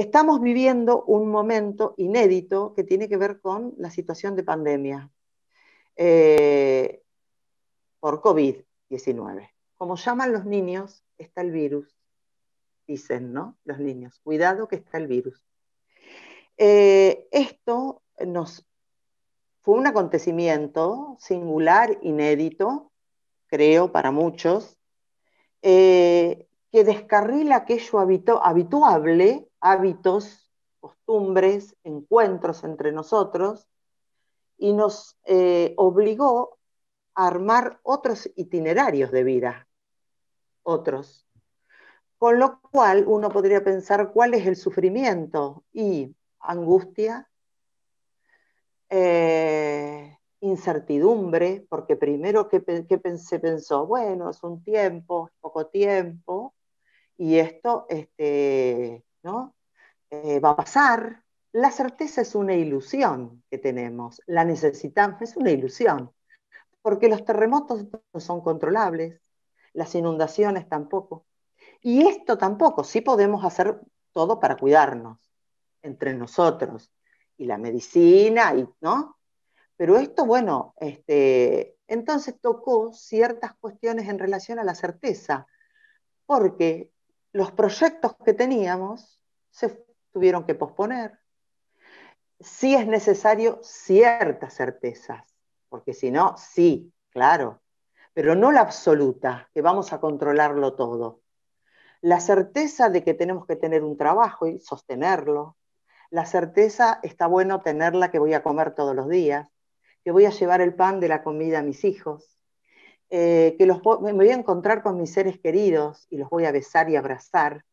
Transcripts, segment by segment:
Estamos viviendo un momento inédito que tiene que ver con la situación de pandemia eh, por COVID-19. Como llaman los niños, está el virus, dicen, ¿no? Los niños, cuidado que está el virus. Eh, esto fue un acontecimiento singular, inédito, creo, para muchos, eh, que descarrila aquello habituable, hábitos, costumbres, encuentros entre nosotros, y nos eh, obligó a armar otros itinerarios de vida, otros. Con lo cual uno podría pensar cuál es el sufrimiento y angustia, eh, incertidumbre, porque primero que, se pensó, bueno, es un tiempo, es poco tiempo y esto este, ¿no? Eh, va a pasar. La certeza es una ilusión que tenemos, la necesitamos, es una ilusión, porque los terremotos no son controlables, las inundaciones tampoco, y esto tampoco, sí podemos hacer todo para cuidarnos entre nosotros, y la medicina, y, ¿no? Pero esto, bueno, este, entonces tocó ciertas cuestiones en relación a la certeza, porque los proyectos que teníamos se tuvieron que posponer. Sí es necesario ciertas certezas, porque si no, sí, claro, pero no la absoluta, que vamos a controlarlo todo. La certeza de que tenemos que tener un trabajo y sostenerlo. La certeza está bueno tenerla que voy a comer todos los días, que voy a llevar el pan de la comida a mis hijos, eh, que los, me voy a encontrar con mis seres queridos y los voy a besar y abrazar,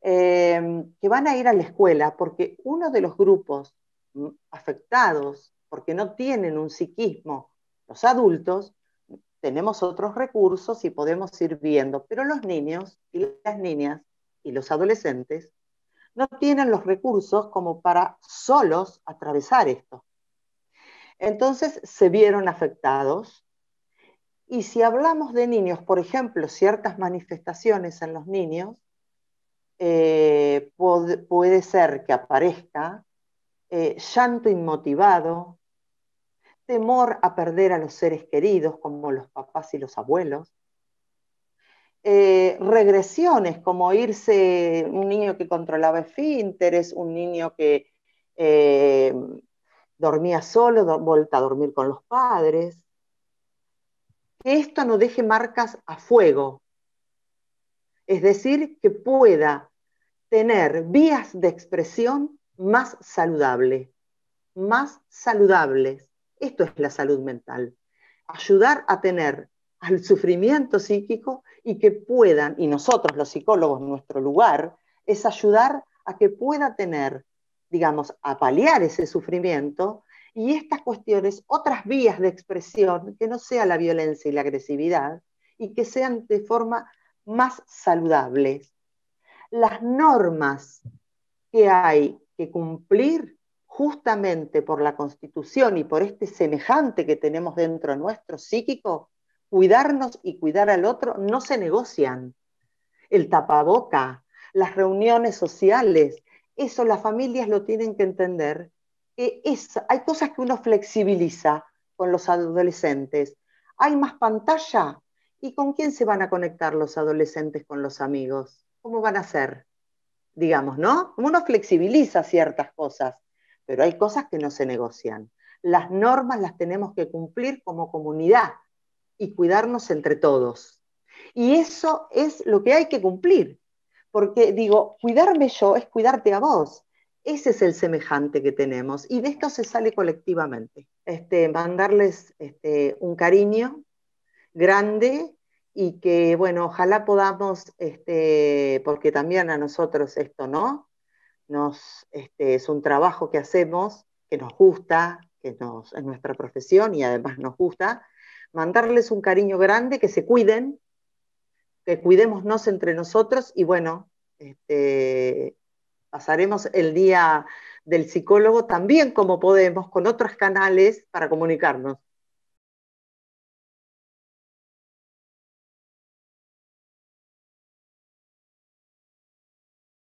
eh, que van a ir a la escuela porque uno de los grupos mm, afectados, porque no tienen un psiquismo, los adultos, tenemos otros recursos y podemos ir viendo, pero los niños y las niñas y los adolescentes no tienen los recursos como para solos atravesar esto. Entonces se vieron afectados y si hablamos de niños, por ejemplo, ciertas manifestaciones en los niños, eh, puede, ser que aparezca eh, llanto inmotivado, temor a perder a los seres queridos como los papás y los abuelos, eh, regresiones como irse un niño que controlaba esfínteres, un niño que dormía solo, vuelta a dormir con los padres, que esto no deje marcas a fuego. Es decir, que pueda tener vías de expresión más saludables, más saludables. Esto es la salud mental. Ayudar a tener al sufrimiento psíquico y que puedan, y nosotros los psicólogos, nuestro lugar es ayudar a que pueda tener, digamos, a paliar ese sufrimiento y estas cuestiones, otras vías de expresión, que no sea la violencia y la agresividad, y que sean de forma más saludables. Las normas que hay que cumplir justamente por la Constitución y por este semejante que tenemos dentro nuestro psíquico, cuidarnos y cuidar al otro no se negocian. El tapaboca, las reuniones sociales, eso las familias lo tienen que entender eh, hay cosas que uno flexibiliza con los adolescentes. Hay más pantalla. ¿Y con quién se van a conectar los adolescentes con los amigos? ¿Cómo van a ser? Digamos, ¿no? Uno flexibiliza ciertas cosas, pero hay cosas que no se negocian. Las normas las tenemos que cumplir como comunidad y cuidarnos entre todos. Y eso es lo que hay que cumplir, porque digo, cuidarme yo es cuidarte a vos. Ese es el semejante que tenemos y de esto se sale colectivamente. Este, mandarles este, un cariño grande y que, bueno, ojalá podamos, este, porque también a nosotros esto, ¿no? Nos, este, es un trabajo que hacemos, que nos gusta, que nos, es nuestra profesión y además nos gusta, mandarles un cariño grande, que se cuiden, que cuidémonos entre nosotros y, bueno, este, Pasaremos el día del psicólogo también como podemos con otros canales para comunicarnos.